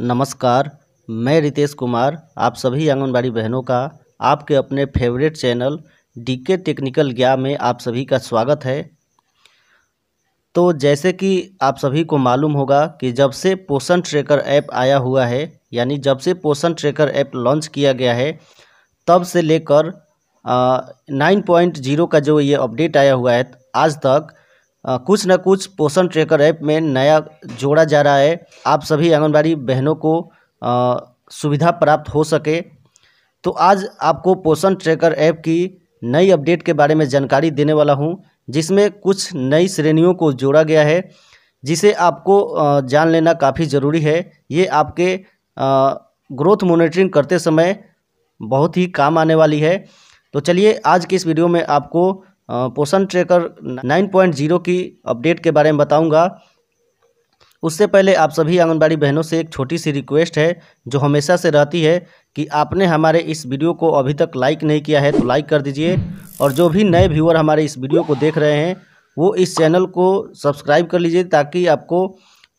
नमस्कार मैं रितेश कुमार आप सभी आंगनबाड़ी बहनों का आपके अपने favourite channel D K technical ज्ञा में आप सभी का स्वागत है तो जैसे कि आप सभी को मालूम होगा कि जब से पोषण ट्रैकर ऐप आया हुआ है यानी जब से पोषण ट्रैकर ऐप लॉन्च किया गया है तब से लेकर नाइन पॉइंट जीरो का जो ये अपडेट आया हुआ है आज तक कुछ ना कुछ पोषण ट्रैकर ऐप में नया जोड़ा जा रहा है आप सभी आंगनबाड़ी बहनों को सुविधा प्राप्त हो सके तो आज आपको पोषण ट्रैकर ऐप की नई अपडेट के बारे में जानकारी देने वाला हूं जिसमें कुछ नई श्रेणियों को जोड़ा गया है जिसे आपको जान लेना काफ़ी ज़रूरी है ये आपके ग्रोथ मॉनिटरिंग करते समय बहुत ही काम आने वाली है तो चलिए आज के इस वीडियो में आपको पोषण ट्रेकर 9.0 की अपडेट के बारे में बताऊंगा उससे पहले आप सभी आंगनबाड़ी बहनों से एक छोटी सी रिक्वेस्ट है जो हमेशा से रहती है कि आपने हमारे इस वीडियो को अभी तक लाइक नहीं किया है तो लाइक कर दीजिए और जो भी नए व्यूअर हमारे इस वीडियो को देख रहे हैं वो इस चैनल को सब्सक्राइब कर लीजिए ताकि आपको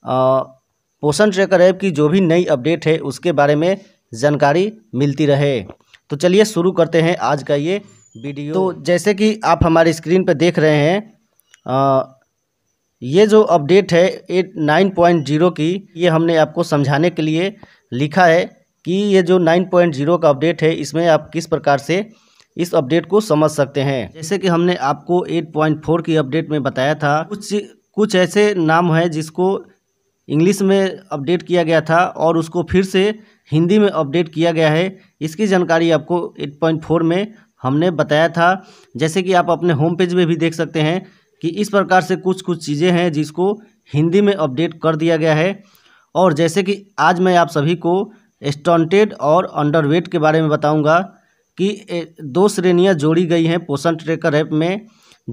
पोषण ट्रेकर ऐप की जो भी नई अपडेट है उसके बारे में जानकारी मिलती रहे तो चलिए शुरू करते हैं आज का ये वीडियो तो जैसे कि आप हमारे स्क्रीन पर देख रहे हैं आ, ये जो अपडेट है एट नाइन पॉइंट जीरो की ये हमने आपको समझाने के लिए लिखा है कि ये जो नाइन पॉइंट जीरो का अपडेट है इसमें आप किस प्रकार से इस अपडेट को समझ सकते हैं जैसे कि हमने आपको एट पॉइंट फोर की अपडेट में बताया था कुछ कुछ ऐसे नाम हैं जिसको इंग्लिश में अपडेट किया गया था और उसको फिर से हिंदी में अपडेट किया गया है इसकी जानकारी आपको फोर में हमने बताया था जैसे कि आप अपने होम पेज में भी देख सकते हैं कि इस प्रकार से कुछ कुछ चीज़ें हैं जिसको हिंदी में अपडेट कर दिया गया है और जैसे कि आज मैं आप सभी को स्टॉन्टेड और अंडरवेट के बारे में बताऊंगा कि दो श्रेणियां जोड़ी गई हैं पोषण ट्रेकर ऐप में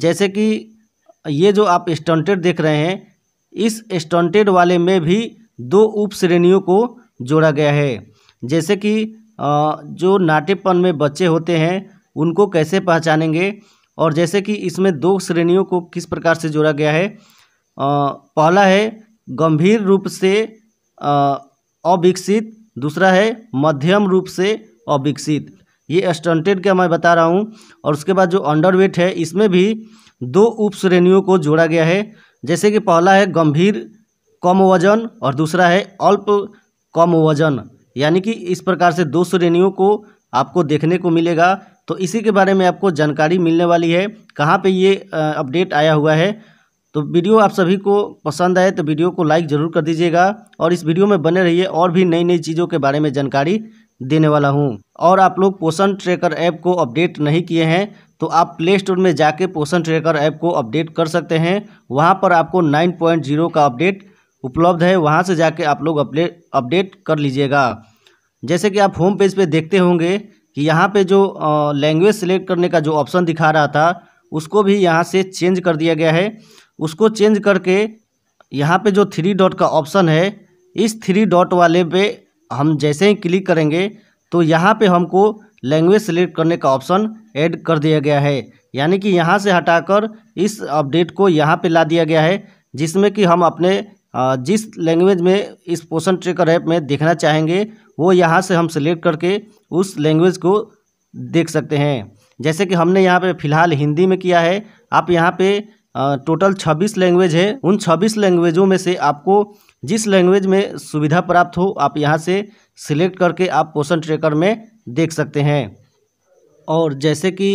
जैसे कि ये जो आप स्टॉन्टेड देख रहे हैं इस स्टॉन्टेड वाले में भी दो उप श्रेणियों को जोड़ा गया है जैसे कि जो नाटेपन में बच्चे होते हैं उनको कैसे पहचानेंगे और जैसे कि इसमें दो श्रेणियों को किस प्रकार से जोड़ा गया है पहला है गंभीर रूप से अविकसित दूसरा है मध्यम रूप से अविकसित ये स्टंटेड का मैं बता रहा हूँ और उसके बाद जो अंडरवेट है इसमें भी दो उप श्रेणियों को जोड़ा गया है जैसे कि पहला है गंभीर कम वजन और दूसरा है अल्प कम वजन यानी कि इस प्रकार से दो श्रेणियों को आपको देखने को मिलेगा तो इसी के बारे में आपको जानकारी मिलने वाली है कहाँ पे ये अपडेट आया हुआ है तो वीडियो आप सभी को पसंद आए तो वीडियो को लाइक ज़रूर कर दीजिएगा और इस वीडियो में बने रहिए और भी नई नई चीज़ों के बारे में जानकारी देने वाला हूँ और आप लोग पोषण ट्रैकर ऐप को अपडेट नहीं किए हैं तो आप प्ले स्टोर में जाके पोषण ट्रैकर ऐप को अपडेट कर सकते हैं वहाँ पर आपको जीरो का अपडेट उपलब्ध है वहाँ से जाके आप लोग अपडेट कर लीजिएगा जैसे कि आप होम पेज पे देखते होंगे कि यहाँ पे जो लैंग्वेज सेलेक्ट करने का जो ऑप्शन दिखा रहा था उसको भी यहाँ से चेंज कर दिया गया है उसको चेंज करके यहाँ पे जो थ्री डॉट का ऑप्शन है इस थ्री डॉट वाले पे हम जैसे ही क्लिक करेंगे तो यहाँ पे हमको लैंग्वेज सेलेक्ट करने का ऑप्शन ऐड कर दिया गया है यानी कि यहाँ से हटाकर इस अपडेट को यहाँ पे ला दिया गया है जिसमें कि हम अपने जिस लैंग्वेज में इस पोषण ट्रेकर ऐप में देखना चाहेंगे वो यहाँ से हम सेलेक्ट करके उस लैंग्वेज को देख सकते हैं जैसे कि हमने यहाँ पे फ़िलहाल हिंदी में किया है आप यहाँ पे टोटल छब्बीस लैंग्वेज है उन छब्बीस लैंग्वेजों में से आपको जिस लैंग्वेज में सुविधा प्राप्त हो आप यहाँ से सिलेक्ट करके आप पोषण ट्रेकर में देख सकते हैं और जैसे कि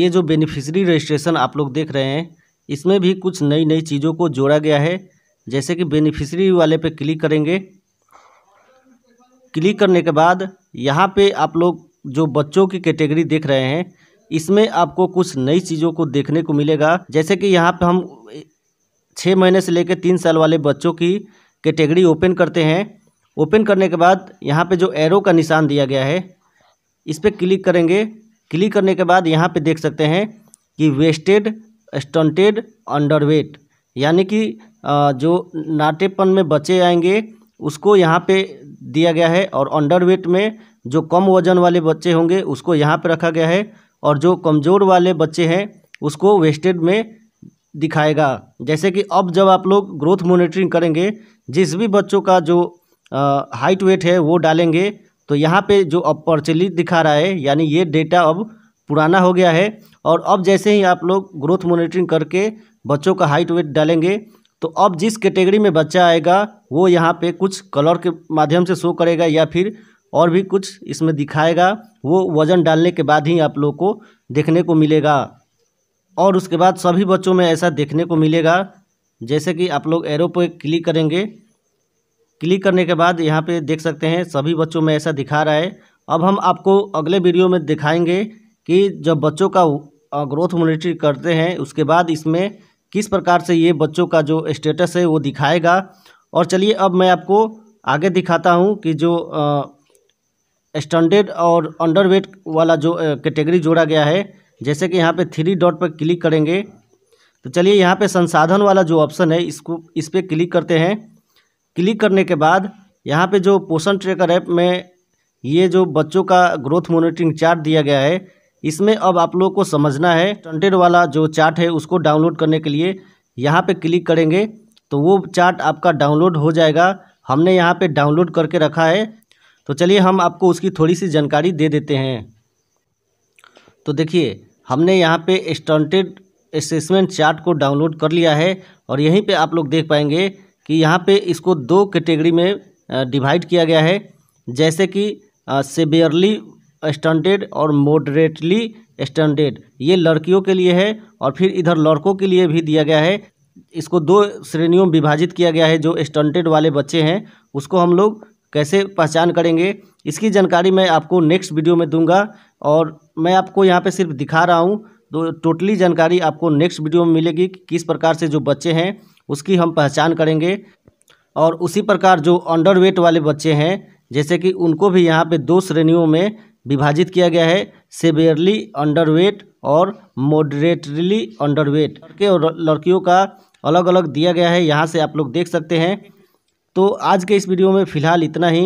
ये जो बेनिफिशरी रजिस्ट्रेशन आप लोग देख रहे हैं इसमें भी कुछ नई नई चीज़ों को जोड़ा गया है जैसे कि बेनिफिशरी वाले पे क्लिक करेंगे क्लिक करने के बाद यहाँ पे आप लोग जो बच्चों की कैटेगरी देख रहे हैं इसमें आपको कुछ नई चीज़ों को देखने को मिलेगा जैसे कि यहाँ पे हम छः महीने से लेकर तीन साल वाले बच्चों की कैटेगरी ओपन करते हैं ओपन करने के बाद यहाँ पे जो एरो का निशान दिया गया है इस पर क्लिक करेंगे क्लिक करने के बाद यहाँ पर देख सकते हैं कि वेस्टेड स्टंटेड अंडरवेट यानी कि जो नाटेपन में बच्चे आएंगे उसको यहाँ पे दिया गया है और अंडर वेट में जो कम वजन वाले बच्चे होंगे उसको यहाँ पर रखा गया है और जो कमज़ोर वाले बच्चे हैं उसको वेस्टेड में दिखाएगा जैसे कि अब जब आप लोग ग्रोथ मॉनिटरिंग करेंगे जिस भी बच्चों का जो हाइट वेट है वो डालेंगे तो यहाँ पे जो अब प्रचलित दिखा रहा है यानी ये डेटा अब पुराना हो गया है और अब जैसे ही आप लोग ग्रोथ मॉनिटरिंग करके बच्चों का हाइट वेट डालेंगे तो अब जिस कैटेगरी में बच्चा आएगा वो यहाँ पे कुछ कलर के माध्यम से शो करेगा या फिर और भी कुछ इसमें दिखाएगा वो वज़न डालने के बाद ही आप लोग को देखने को मिलेगा और उसके बाद सभी बच्चों में ऐसा देखने को मिलेगा जैसे कि आप लोग एरो पर क्लिक करेंगे क्लिक करने के बाद यहाँ पे देख सकते हैं सभी बच्चों में ऐसा दिखा रहा है अब हम आपको अगले वीडियो में दिखाएंगे कि जब बच्चों का ग्रोथ मोनिटर करते हैं उसके बाद इसमें किस प्रकार से ये बच्चों का जो स्टेटस है वो दिखाएगा और चलिए अब मैं आपको आगे दिखाता हूँ कि जो स्टैंडर्ड और अंडरवेट वाला जो कैटेगरी जोड़ा गया है जैसे कि यहाँ पे थ्री डॉट पर क्लिक करेंगे तो चलिए यहाँ पे संसाधन वाला जो ऑप्शन है इसको इस पर क्लिक करते हैं क्लिक करने के बाद यहाँ पे जो पोषण ट्रेकर ऐप में ये जो बच्चों का ग्रोथ मोनिटरिंग चार्ट दिया गया है इसमें अब आप लोग को समझना है टंटेड वाला जो चार्ट है उसको डाउनलोड करने के लिए यहाँ पे क्लिक करेंगे तो वो चार्ट आपका डाउनलोड हो जाएगा हमने यहाँ पे डाउनलोड करके रखा है तो चलिए हम आपको उसकी थोड़ी सी जानकारी दे देते हैं तो देखिए हमने यहाँ पे स्टंटेड असेसमेंट चार्ट को डाउनलोड कर लिया है और यहीं पे आप लोग देख पाएंगे कि यहाँ पे इसको दो कैटेगरी में डिवाइड किया गया है जैसे कि सेवियरली स्टंटेड और मोडरेटली स्टंटेड ये लड़कियों के लिए है और फिर इधर लड़कों के लिए भी दिया गया है इसको दो श्रेणियों में विभाजित किया गया है जो स्टंटेड वाले बच्चे हैं उसको हम लोग कैसे पहचान करेंगे इसकी जानकारी मैं आपको नेक्स्ट वीडियो में दूंगा और मैं आपको यहाँ पे सिर्फ दिखा रहा हूँ तो टोटली जानकारी आपको नेक्स्ट वीडियो में मिलेगी कि किस प्रकार से जो बच्चे हैं उसकी हम पहचान करेंगे और उसी प्रकार जो अंडरवेट वाले बच्चे हैं जैसे कि उनको भी यहाँ पे दो श्रेणियों में विभाजित किया गया है सेवियरली अंडरवेट और मॉडरेटली अंडरवेट लड़के और लड़कियों का अलग अलग दिया गया है यहाँ से आप लोग देख सकते हैं तो आज के इस वीडियो में फ़िलहाल इतना ही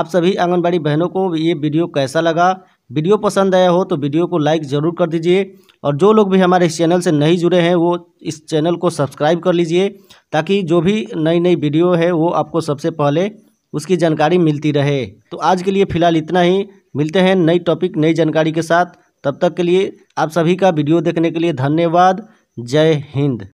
आप सभी आंगनबाड़ी बहनों को ये वीडियो कैसा लगा वीडियो पसंद आया हो तो वीडियो को लाइक ज़रूर कर दीजिए और जो लोग भी हमारे इस चैनल से नहीं जुड़े हैं वो इस चैनल को सब्सक्राइब कर लीजिए ताकि जो भी नई नई वीडियो है वो आपको सबसे पहले उसकी जानकारी मिलती रहे तो आज के लिए फ़िलहाल इतना ही मिलते हैं नई टॉपिक नई जानकारी के साथ तब तक के लिए आप सभी का वीडियो देखने के लिए धन्यवाद जय हिंद